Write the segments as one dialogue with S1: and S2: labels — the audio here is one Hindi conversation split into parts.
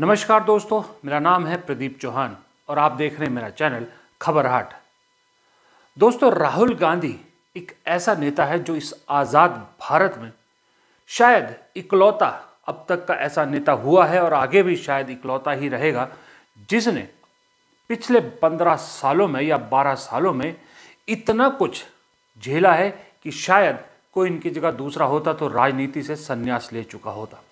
S1: नमस्कार दोस्तों मेरा नाम है प्रदीप चौहान और आप देख रहे हैं मेरा चैनल खबरहाट दोस्तों राहुल गांधी एक ऐसा नेता है जो इस आज़ाद भारत में शायद इकलौता अब तक का ऐसा नेता हुआ है और आगे भी शायद इकलौता ही रहेगा जिसने पिछले पंद्रह सालों में या बारह सालों में इतना कुछ झेला है कि शायद कोई इनकी जगह दूसरा होता तो राजनीति से संन्यास ले चुका होता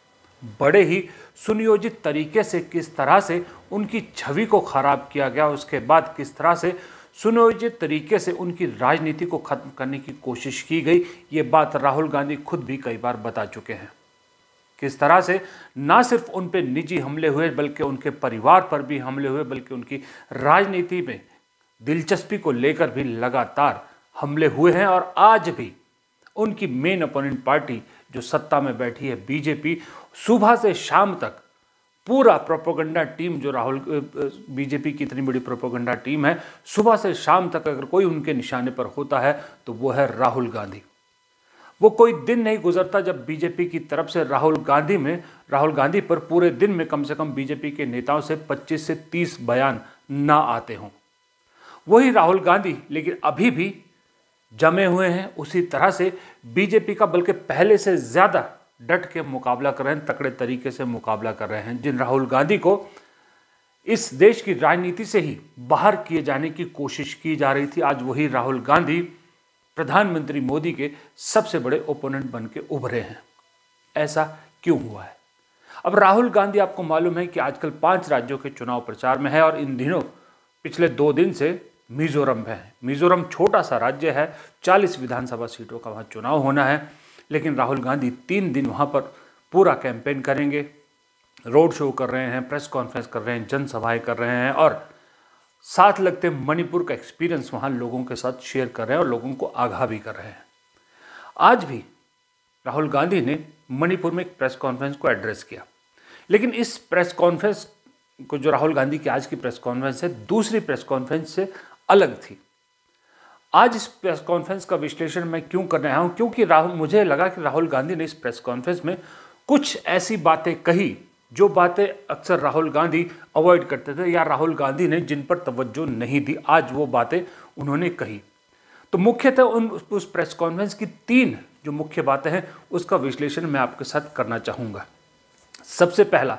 S1: बड़े ही सुनियोजित तरीके से किस तरह से उनकी छवि को खराब किया गया उसके बाद किस तरह से सुनियोजित तरीके से उनकी राजनीति को खत्म करने की कोशिश की गई ये बात राहुल गांधी खुद भी कई बार बता चुके हैं किस तरह से ना सिर्फ उन पर निजी हमले हुए बल्कि उनके परिवार पर भी हमले हुए बल्कि उनकी राजनीति में दिलचस्पी को लेकर भी लगातार हमले हुए हैं और आज भी उनकी मेन अपोनेंट पार्टी जो सत्ता में बैठी है बीजेपी सुबह से शाम तक पूरा प्रोपोगंडा टीम जो राहुल बीजेपी की इतनी बड़ी प्रोपोगंडा टीम है सुबह से शाम तक अगर कोई उनके निशाने पर होता है तो वो है राहुल गांधी वो कोई दिन नहीं गुजरता जब बीजेपी की तरफ से राहुल गांधी में राहुल गांधी पर पूरे दिन में कम से कम बीजेपी के नेताओं से 25 से 30 बयान ना आते हों वही राहुल गांधी लेकिन अभी भी जमे हुए हैं उसी तरह से बीजेपी का बल्कि पहले से ज़्यादा डट के मुकाबला कर रहे हैं तकड़े तरीके से मुकाबला कर रहे हैं जिन राहुल गांधी को इस देश की राजनीति से ही बाहर किए जाने की कोशिश की जा रही थी आज वही राहुल गांधी प्रधानमंत्री मोदी के सबसे बड़े ओपोनेंट बन के उभरे हैं ऐसा क्यों हुआ है अब राहुल गांधी आपको मालूम है कि आजकल पांच राज्यों के चुनाव प्रचार में है और इन दिनों पिछले दो दिन से मिजोरम में है मिजोरम छोटा सा राज्य है 40 विधानसभा सीटों का वहाँ चुनाव होना है लेकिन राहुल गांधी तीन दिन वहाँ पर पूरा कैंपेन करेंगे रोड शो कर रहे हैं प्रेस कॉन्फ्रेंस कर रहे हैं जनसभाएं कर रहे हैं और साथ लगते मणिपुर का एक्सपीरियंस वहाँ लोगों के साथ शेयर कर रहे हैं और लोगों को आगाह भी कर रहे हैं आज भी राहुल गांधी ने मणिपुर में एक प्रेस कॉन्फ्रेंस को एड्रेस किया लेकिन इस प्रेस कॉन्फ्रेंस को जो राहुल गांधी की आज की प्रेस कॉन्फ्रेंस है दूसरी प्रेस कॉन्फ्रेंस से अलग थी आज इस प्रेस कॉन्फ्रेंस का विश्लेषण मैं क्यों करने आया हूं क्योंकि राहुल मुझे लगा कि राहुल गांधी ने इस प्रेस कॉन्फ्रेंस में कुछ ऐसी बातें कही जो बातें अक्सर राहुल गांधी अवॉइड करते थे या राहुल गांधी ने जिन पर तवज्जो नहीं दी आज वो बातें उन्होंने कही तो मुख्यतः उन उस प्रेस कॉन्फ्रेंस की तीन जो मुख्य बातें हैं उसका विश्लेषण मैं आपके साथ करना चाहूँगा सबसे पहला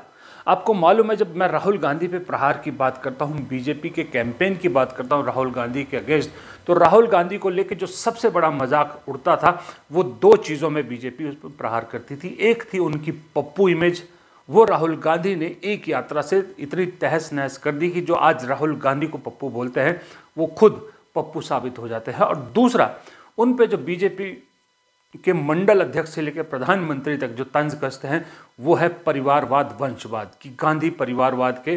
S1: आपको मालूम है जब मैं राहुल गांधी पे प्रहार की बात करता हूँ बीजेपी के कैंपेन की बात करता हूँ राहुल गांधी के अगेंस्ट तो राहुल गांधी को लेकर जो सबसे बड़ा मजाक उड़ता था वो दो चीज़ों में बीजेपी उस पर प्रहार करती थी एक थी उनकी पप्पू इमेज वो राहुल गांधी ने एक यात्रा से इतनी तहस नहस कर दी कि जो आज राहुल गांधी को पप्पू बोलते हैं वो खुद पप्पू साबित हो जाते हैं और दूसरा उन पे जो बीजेपी के मंडल अध्यक्ष से लेकर प्रधानमंत्री तक जो तंज कसते हैं वो है परिवारवाद वंशवाद की गांधी परिवारवाद के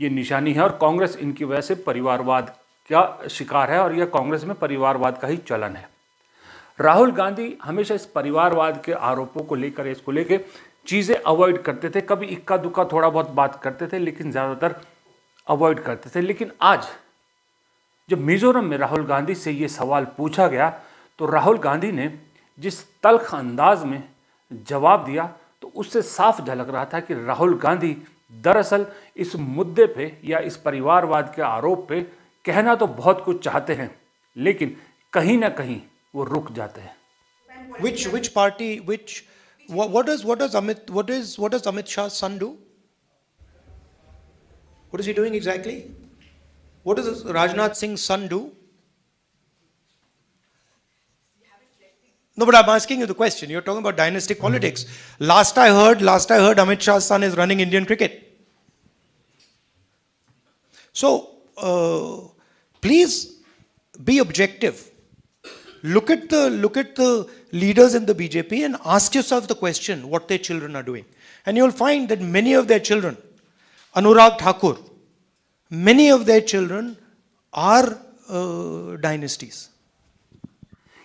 S1: ये निशानी है और कांग्रेस इनकी वजह से परिवारवाद का शिकार है और यह कांग्रेस में परिवारवाद का ही चलन है राहुल गांधी हमेशा इस परिवारवाद के आरोपों को लेकर इसको लेकर चीज़ें अवॉइड करते थे कभी इक्का दुक्का थोड़ा बहुत बात करते थे लेकिन ज़्यादातर अवॉइड करते थे लेकिन आज जब मिजोरम में राहुल गांधी से ये सवाल पूछा गया तो राहुल गांधी ने जिस तलख अंदाज में जवाब दिया तो उससे साफ झलक रहा था कि राहुल गांधी दरअसल इस मुद्दे पे या इस परिवारवाद के आरोप पे कहना तो बहुत कुछ चाहते हैं लेकिन कहीं ना कहीं वो रुक
S2: जाते हैं which which party which what is what is Amit what is what is Amit Shah son do what is he doing exactly what is Rajnath Singh son do No, but I'm asking you the question. You're talking about dynastic politics. Last I heard, last I heard, Amit Shah's son is running Indian cricket. So, uh, please be objective. Look at the look at the leaders in the BJP and ask yourself the question: what their children are doing. And you'll find that many of their children, Anurag Thakur, many of their children are uh, dynasties.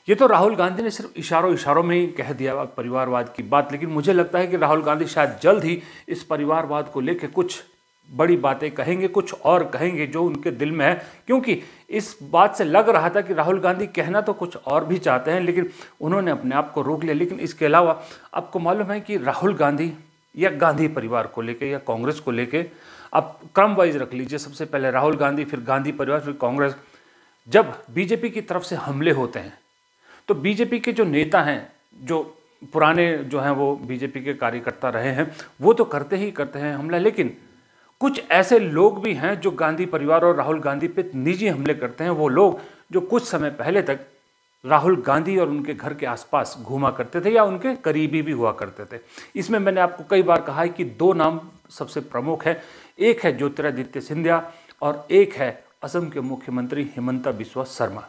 S2: ये तो
S1: राहुल गांधी ने सिर्फ इशारों इशारों में ही कह दिया परिवारवाद की बात लेकिन मुझे लगता है कि राहुल गांधी शायद जल्द ही इस परिवारवाद को लेकर कुछ बड़ी बातें कहेंगे कुछ और कहेंगे जो उनके दिल में है क्योंकि इस बात से लग रहा था कि राहुल गांधी कहना तो कुछ और भी चाहते हैं लेकिन उन्होंने अपने आप को रोक लिया लेकिन इसके अलावा आपको मालूम है कि राहुल गांधी या गांधी परिवार को लेकर या कांग्रेस को लेकर आप क्रम वाइज रख लीजिए सबसे पहले राहुल गांधी फिर गांधी परिवार फिर कांग्रेस जब बीजेपी की तरफ से हमले होते हैं तो बीजेपी के जो नेता हैं जो पुराने जो हैं वो बीजेपी के कार्यकर्ता रहे हैं वो तो करते ही करते हैं हमला लेकिन कुछ ऐसे लोग भी हैं जो गांधी परिवार और राहुल गांधी पे निजी हमले करते हैं वो लोग जो कुछ समय पहले तक राहुल गांधी और उनके घर के आसपास घूमा करते थे या उनके करीबी भी हुआ करते थे इसमें मैंने आपको कई बार कहा है कि दो नाम सबसे प्रमुख है एक है ज्योतिरादित्य सिंधिया और एक है असम के मुख्यमंत्री हेमंता बिस्वा शर्मा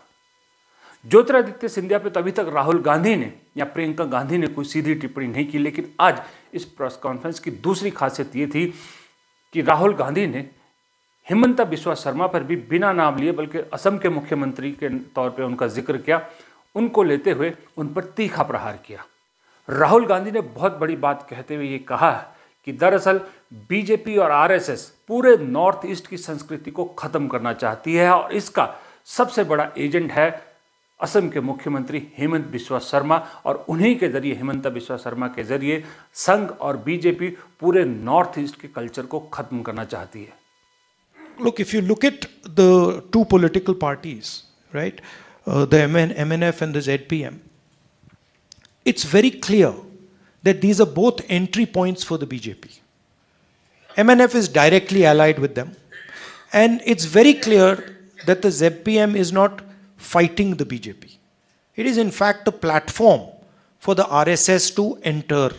S1: ज्योतिरादित्य सिंधिया पे तो अभी तक राहुल गांधी ने या प्रियंका गांधी ने कोई सीधी टिप्पणी नहीं की लेकिन आज इस प्रेस कॉन्फ्रेंस की दूसरी खासियत ये थी कि राहुल गांधी ने हिमंता बिस्वा शर्मा पर भी बिना नाम लिए बल्कि असम के मुख्यमंत्री के तौर पर उनका जिक्र किया उनको लेते हुए उन पर तीखा प्रहार किया राहुल गांधी ने बहुत बड़ी बात कहते हुए ये कहा कि दरअसल बीजेपी और आरएसएस पूरे नॉर्थ ईस्ट की संस्कृति को ख़त्म करना चाहती है और इसका सबसे बड़ा एजेंट है असम के मुख्यमंत्री हेमंत बिश्वा शर्मा और उन्हीं के जरिए हेमंत बिश्वा शर्मा के जरिए संघ और बीजेपी पूरे नॉर्थ ईस्ट के कल्चर को खत्म करना चाहती है
S2: look if you look it the two political parties right M N F and Z P M it's very clear that these are both entry points for the BJP M N F is directly allied with them and it's very clear that the Z P M is not fighting the BJP. It is in fact a platform for the RSS to enter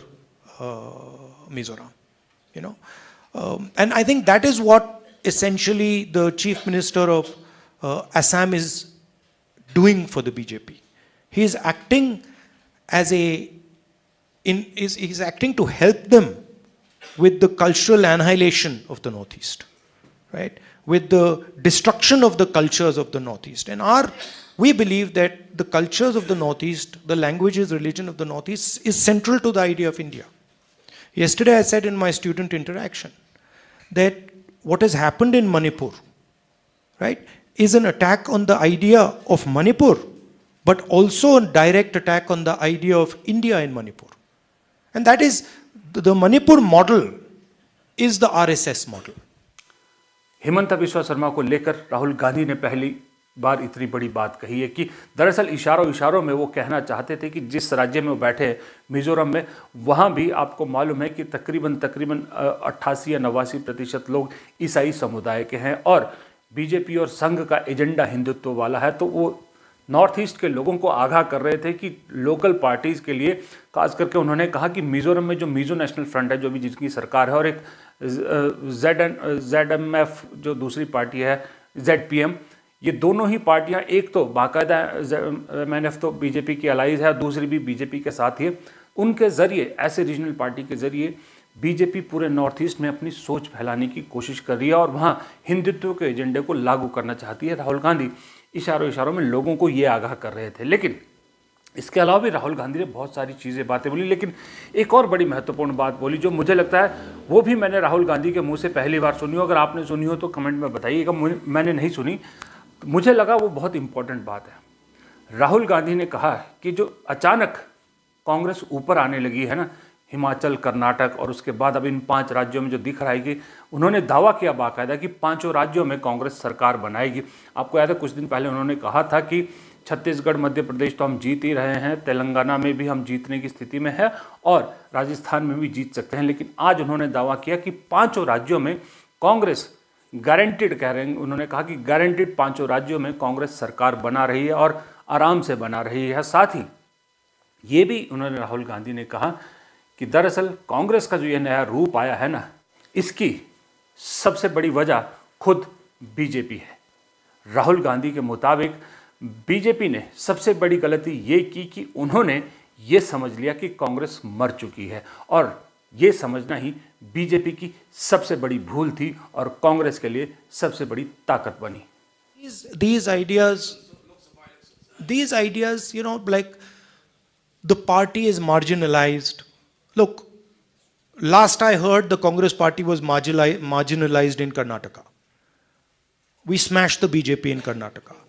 S2: uh, Mizoram, you know. Um, and I think that is what essentially the chief minister of uh, Assam is doing for the BJP. He is acting as a, in, is, he's acting to help them with the cultural annihilation of the Northeast, right? with the destruction of the cultures of the Northeast. And our, we believe that the cultures of the Northeast, the languages, religion of the Northeast is central to the idea of India. Yesterday I said in my student interaction that what has happened in Manipur, right, is an attack on the idea of Manipur, but also a direct attack on the idea of India in Manipur. And that is the Manipur model is the RSS model. Himanta Biswa Sarma को लेकर
S1: राहुल गांधी ने पहली बार इतनी बड़ी बात कही है कि दरअसल इशारों इशारों में वो कहना चाहते थे कि जिस राज्य में वो बैठे हैं मिजोरम में वहाँ भी आपको मालूम है कि तकरीबन तकरीबन अट्ठासी या नवासी प्रतिशत लोग ईसाई समुदाय के हैं और बीजेपी और संघ का एजेंडा हिंदुत्व वाला है तो वो नॉर्थ ईस्ट के लोगों को आगाह कर रहे थे कि लोकल पार्टीज़ के लिए खास करके उन्होंने कहा कि मिजोरम में जो मिजो नेशनल फ्रंट है जो भी जिसकी सरकार है और एक Z N Z M F जो दूसरी पार्टी है जेड पी एम ये दोनों ही पार्टियां एक तो बाकायदा एम एन एफ तो बीजेपी की अलाइज है दूसरी भी बीजेपी के साथ ही उनके ज़रिए ऐसे रीजनल पार्टी के ज़रिए बीजेपी पूरे नॉर्थ ईस्ट में अपनी सोच फैलाने की कोशिश कर रही है और वहाँ हिंदुत्व के एजेंडे को लागू करना चाहती है राहुल गांधी इशारों इशारों में लोगों को ये आगाह कर रहे थे लेकिन इसके अलावा भी राहुल गांधी ने बहुत सारी चीज़ें बातें बोली लेकिन एक और बड़ी महत्वपूर्ण बात बोली जो मुझे लगता है वो भी मैंने राहुल गांधी के मुंह से पहली बार सुनी हो अगर आपने सुनी हो तो कमेंट में बताइएगा मैंने नहीं सुनी मुझे लगा वो बहुत इम्पॉर्टेंट बात है राहुल गांधी ने कहा कि जो अचानक कांग्रेस ऊपर आने लगी है ना हिमाचल कर्नाटक और उसके बाद अब इन पाँच राज्यों में जो दिख रहा है कि उन्होंने दावा किया बाकायदा कि पाँचों राज्यों में कांग्रेस सरकार बनाएगी आपको याद है कुछ दिन पहले उन्होंने कहा था कि छत्तीसगढ़ मध्य प्रदेश तो हम जीत ही रहे हैं तेलंगाना में भी हम जीतने की स्थिति में है और राजस्थान में भी जीत सकते हैं लेकिन आज उन्होंने दावा किया कि पांचों राज्यों में कांग्रेस गारंटेड कह रहे हैं उन्होंने कहा कि गारंटेड पांचों राज्यों में कांग्रेस सरकार बना रही है और आराम से बना रही है साथ ही ये भी उन्होंने राहुल गांधी ने कहा कि दरअसल कांग्रेस का जो ये नया रूप आया है ना इसकी सबसे बड़ी वजह खुद बीजेपी है राहुल गांधी के मुताबिक बीजेपी ने सबसे बड़ी गलती ये की कि उन्होंने ये समझ लिया कि कांग्रेस मर चुकी है और ये समझना ही बीजेपी की सबसे बड़ी भूल थी और कांग्रेस के लिए सबसे बड़ी ताकत बनी
S2: these ideas these ideas you know like the party is marginalise look last I heard the Congress party was marginalise in Karnataka we smash the BJP in Karnataka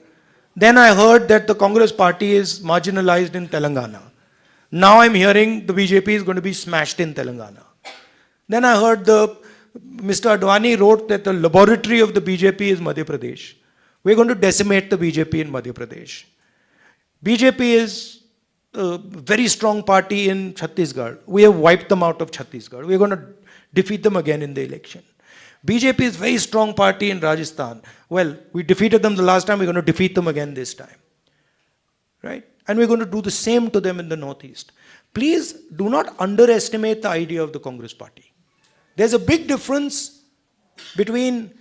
S2: Then I heard that the Congress party is marginalized in Telangana. Now I'm hearing the BJP is going to be smashed in Telangana. Then I heard the Mr. Advani wrote that the laboratory of the BJP is Madhya Pradesh. We're going to decimate the BJP in Madhya Pradesh. BJP is a very strong party in Chhattisgarh. We have wiped them out of Chhattisgarh. We're going to defeat them again in the election. BJP is very strong party in Rajasthan. Well, we defeated them the last time, we're going to defeat them again this time. Right? And we're going to do the same to them in the Northeast. Please do not underestimate the idea of the Congress party. There's a big difference between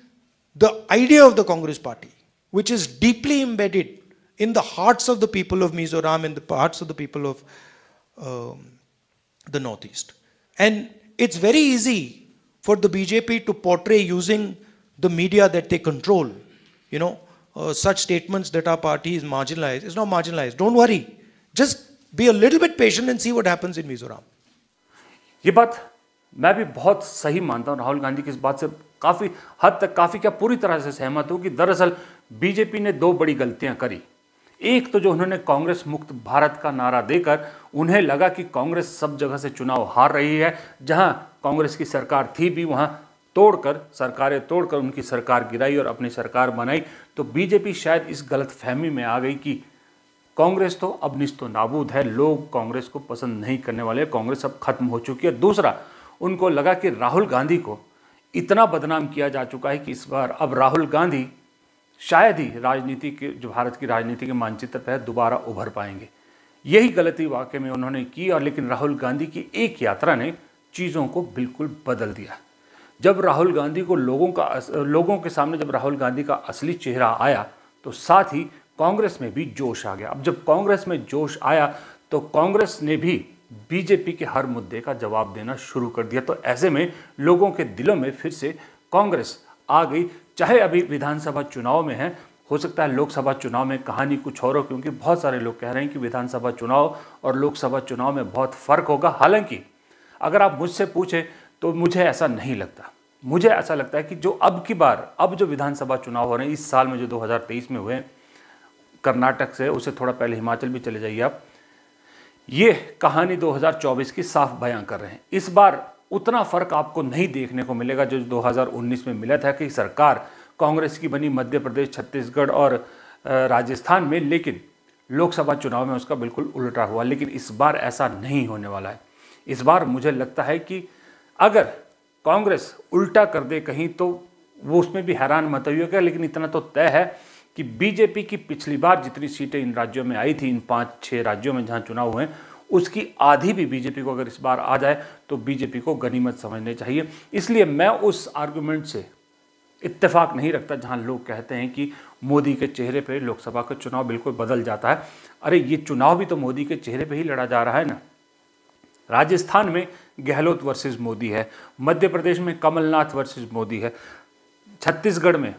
S2: the idea of the Congress party, which is deeply embedded in the hearts of the people of Mizoram, in the hearts of the people of um, the Northeast. And it's very easy for the BJP to portray using the media that they control, you know, uh, such statements that our party is marginalized. It's not marginalized. Don't worry. Just be a little bit patient and see what happens in Mizoram. ये बात मैं भी
S1: बहुत सही मानता हूँ राहुल गांधी की इस बात से काफ़ी हद तक काफ़ी क्या पूरी तरह से सहमत हूँ कि दरअसल बीजेपी ने दो बड़ी गलतियाँ करी एक तो जो उन्होंने कांग्रेस मुक्त भारत का नारा देकर उन्हें लगा कि कांग्रेस सब जगह से चुनाव हार रही है जहां कांग्रेस की सरकार थी भी वहां तोड़कर सरकारें तोड़कर उनकी सरकार गिराई और अपनी सरकार बनाई तो बीजेपी शायद इस गलत फहमी में आ गई कि कांग्रेस तो अब निस्तो नाबूद है लोग कांग्रेस को पसंद नहीं करने वाले कांग्रेस अब खत्म हो चुकी है दूसरा उनको लगा कि राहुल गांधी को इतना बदनाम किया जा चुका है कि इस बार अब राहुल गांधी शायद ही राजनीति के जो भारत की राजनीति के मानचित्र पर दोबारा उभर पाएंगे यही गलती वाकई में उन्होंने की और लेकिन राहुल गांधी की एक यात्रा ने चीज़ों को बिल्कुल बदल दिया जब राहुल गांधी को लोगों का लोगों के सामने जब राहुल गांधी का असली चेहरा आया तो साथ ही कांग्रेस में भी जोश आ गया अब जब कांग्रेस में जोश आया तो कांग्रेस ने भी बीजेपी के हर मुद्दे का जवाब देना शुरू कर दिया तो ऐसे में लोगों के दिलों में फिर से कांग्रेस आ गई चाहे अभी विधानसभा चुनाव में है हो सकता है लोकसभा चुनाव में कहानी कुछ और हो क्योंकि बहुत सारे लोग कह रहे हैं कि विधानसभा चुनाव और लोकसभा चुनाव में बहुत फ़र्क होगा हालांकि अगर आप मुझसे पूछें तो मुझे ऐसा नहीं लगता मुझे ऐसा लगता है कि जो अब की बार अब जो विधानसभा चुनाव हो रहे हैं इस साल में जो 2023 में हुए कर्नाटक से उसे थोड़ा पहले हिमाचल भी चले जाइए आप ये कहानी 2024 की साफ बयां कर रहे हैं इस बार उतना फ़र्क आपको नहीं देखने को मिलेगा जो 2019 में मिला था कि सरकार कांग्रेस की बनी मध्य प्रदेश छत्तीसगढ़ और राजस्थान में लेकिन लोकसभा चुनाव में उसका बिल्कुल उल्टा हुआ लेकिन इस बार ऐसा नहीं होने वाला है इस बार मुझे लगता है कि अगर कांग्रेस उल्टा कर दे कहीं तो वो उसमें भी हैरान मत होगा लेकिन इतना तो तय है कि बीजेपी की पिछली बार जितनी सीटें इन राज्यों में आई थी इन पाँच छः राज्यों में जहाँ चुनाव हुए उसकी आधी भी बीजेपी को अगर इस बार आ जाए तो बीजेपी को गनीमत समझने चाहिए इसलिए मैं उस आर्गूमेंट से इत्तेफाक नहीं रखता जहां लोग कहते हैं कि मोदी के चेहरे पर लोकसभा का चुनाव बिल्कुल बदल जाता है अरे ये चुनाव भी तो मोदी के चेहरे पर ही लड़ा जा रहा है ना राजस्थान में गहलोत वर्सेस मोदी है मध्य प्रदेश में कमलनाथ वर्सेस मोदी है छत्तीसगढ़ में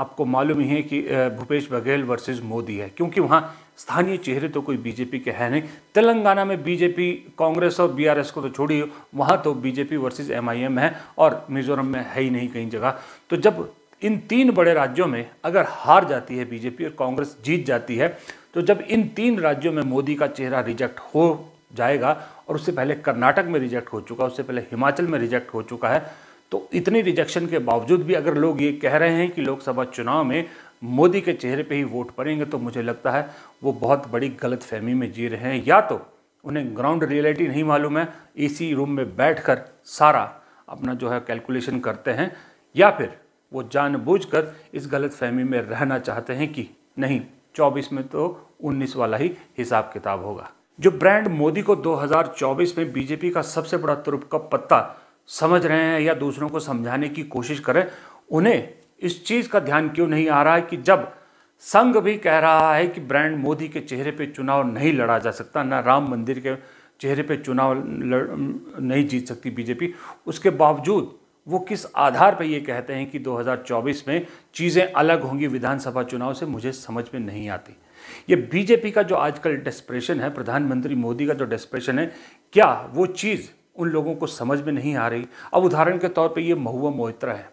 S1: आपको मालूम ही है कि भूपेश बघेल वर्सेस मोदी है क्योंकि वहाँ स्थानीय चेहरे तो कोई बीजेपी के हैं नहीं तेलंगाना में बीजेपी कांग्रेस और बीआरएस को तो हो वहाँ तो बीजेपी वर्सेस एमआईएम है और मिजोरम में है ही नहीं कहीं जगह तो जब इन तीन बड़े राज्यों में अगर हार जाती है बीजेपी और कांग्रेस जीत जाती है तो जब इन तीन राज्यों में मोदी का चेहरा रिजेक्ट हो जाएगा और उससे पहले कर्नाटक में रिजेक्ट हो चुका उससे पहले हिमाचल में रिजेक्ट हो चुका है तो इतनी रिजेक्शन के बावजूद भी अगर लोग ये कह रहे हैं कि लोकसभा चुनाव में मोदी के चेहरे पे ही वोट पड़ेंगे तो मुझे लगता है वो बहुत बड़ी गलत फहमी में जी रहे हैं या तो उन्हें ग्राउंड रियलिटी नहीं मालूम है इसी e रूम में बैठकर सारा अपना जो है कैलकुलेशन करते हैं या फिर वो जानबूझकर इस गलत फहमी में रहना चाहते हैं कि नहीं 24 में तो 19 वाला ही हिसाब किताब होगा जो ब्रांड मोदी को 2024 में बीजेपी का सबसे बड़ा तुरुप का पत्ता समझ रहे हैं या दूसरों को समझाने की कोशिश करें उन्हें इस चीज़ का ध्यान क्यों नहीं आ रहा है कि जब संघ भी कह रहा है कि ब्रांड मोदी के चेहरे पे चुनाव नहीं लड़ा जा सकता ना राम मंदिर के चेहरे पे चुनाव लड़, नहीं जीत सकती बीजेपी उसके बावजूद वो किस आधार पर ये कहते हैं कि 2024 में चीज़ें अलग होंगी विधानसभा चुनाव से मुझे समझ में नहीं आती ये बीजेपी का जो आजकल डेस्परेशन है प्रधानमंत्री मोदी का जो डेस्परेशन है क्या वो चीज़ उन लोगों को समझ में नहीं आ रही अब उदाहरण के तौर पे ये महुआ मोहित्रा है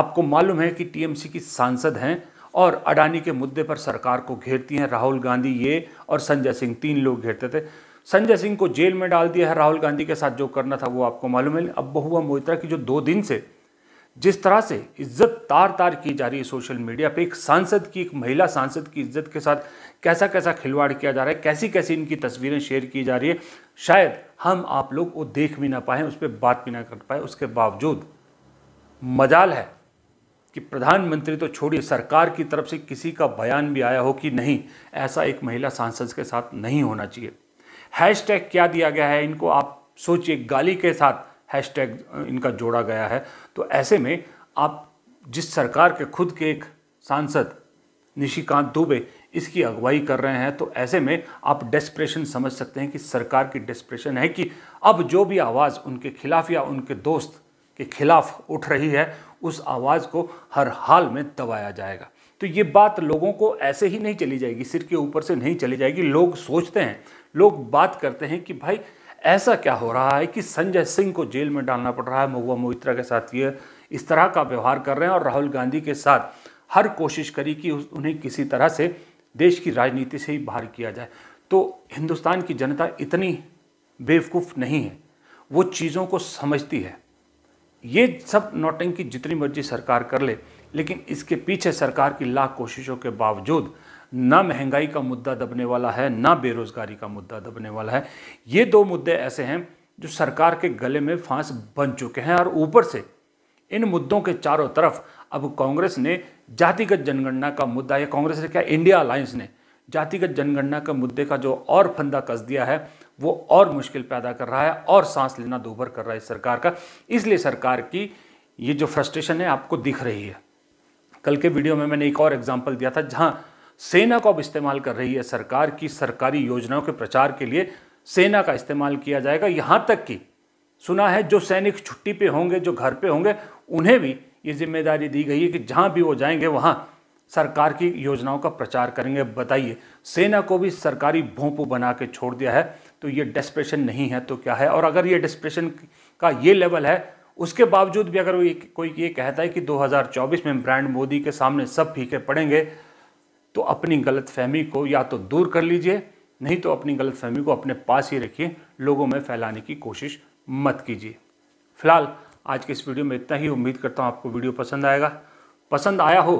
S1: आपको मालूम है कि टीएमसी की सांसद हैं और अडानी के मुद्दे पर सरकार को घेरती हैं राहुल गांधी ये और संजय सिंह तीन लोग घेरते थे संजय सिंह को जेल में डाल दिया है राहुल गांधी के साथ जो करना था वो आपको मालूम है अब बहुआ मोहित्रा की जो दो दिन से जिस तरह से इज्जत तार तार की जा रही है सोशल मीडिया पे एक सांसद की एक महिला सांसद की इज्जत के साथ कैसा कैसा खिलवाड़ किया जा रहा है कैसी कैसी इनकी तस्वीरें शेयर की जा रही है शायद हम आप लोग वो देख भी ना पाए उस पर बात भी ना कर पाए उसके बावजूद मजाल है कि प्रधानमंत्री तो छोड़िए सरकार की तरफ से किसी का बयान भी आया हो कि नहीं ऐसा एक महिला सांसद के साथ नहीं होना चाहिए हैश क्या दिया गया है इनको आप सोचिए गाली के साथ हैशटैग uh, इनका जोड़ा गया है तो ऐसे में आप जिस सरकार के खुद के एक सांसद निशिकांत दुबे इसकी अगुवाई कर रहे हैं तो ऐसे में आप डेस्परेशन समझ सकते हैं कि सरकार की डेस्परेशन है कि अब जो भी आवाज़ उनके खिलाफ या उनके दोस्त के खिलाफ उठ रही है उस आवाज़ को हर हाल में दबाया जाएगा तो ये बात लोगों को ऐसे ही नहीं चली जाएगी सिर के ऊपर से नहीं चली जाएगी लोग सोचते हैं लोग बात करते हैं कि भाई ऐसा क्या हो रहा है कि संजय सिंह को जेल में डालना पड़ रहा है महुआ मोहित्रा के साथ ये इस तरह का व्यवहार कर रहे हैं और राहुल गांधी के साथ हर कोशिश करी कि उन्हें किसी तरह से देश की राजनीति से ही बाहर किया जाए तो हिंदुस्तान की जनता इतनी बेवकूफ़ नहीं है वो चीज़ों को समझती है ये सब नोटिंग की जितनी मर्जी सरकार कर ले लेकिन इसके पीछे सरकार की लाख कोशिशों के बावजूद ना महंगाई का मुद्दा दबने वाला है ना बेरोज़गारी का मुद्दा दबने वाला है ये दो मुद्दे ऐसे हैं जो सरकार के गले में फांस बन चुके हैं और ऊपर से इन मुद्दों के चारों तरफ अब कांग्रेस ने जातिगत जनगणना का मुद्दा या कांग्रेस ने क्या इंडिया अलायंस ने जातिगत जनगणना के मुद्दे का जो और फंदा कस दिया है वो और मुश्किल पैदा कर रहा है और सांस लेना दूभर कर रहा है सरकार का इसलिए सरकार की ये जो फ्रस्ट्रेशन है आपको दिख रही है कल के वीडियो में मैंने एक और एग्जाम्पल दिया था जहाँ सेना को अब इस्तेमाल कर रही है सरकार की सरकारी योजनाओं के प्रचार के लिए सेना का इस्तेमाल किया जाएगा यहाँ तक कि सुना है जो सैनिक छुट्टी पे होंगे जो घर पे होंगे उन्हें भी ये जिम्मेदारी दी गई है कि जहाँ भी वो जाएंगे वहाँ सरकार की योजनाओं का प्रचार करेंगे बताइए सेना को भी सरकारी भोंपू बना के छोड़ दिया है तो ये डिस्प्रेशन नहीं है तो क्या है और अगर ये डिस्प्रेशन का ये लेवल है उसके बावजूद भी अगर कोई ये कहता है कि 2024 में ब्रांड मोदी के सामने सब फीके पड़ेंगे तो अपनी गलतफहमी को या तो दूर कर लीजिए नहीं तो अपनी गलतफहमी को अपने पास ही रखिए लोगों में फैलाने की कोशिश मत कीजिए फिलहाल आज के इस वीडियो में इतना ही उम्मीद करता हूँ आपको वीडियो पसंद आएगा पसंद आया हो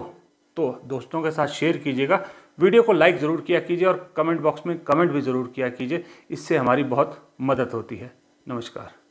S1: तो दोस्तों के साथ शेयर कीजिएगा वीडियो को लाइक ज़रूर किया कीजिए और कमेंट बॉक्स में कमेंट भी ज़रूर किया कीजिए
S2: इससे हमारी बहुत मदद होती है नमस्कार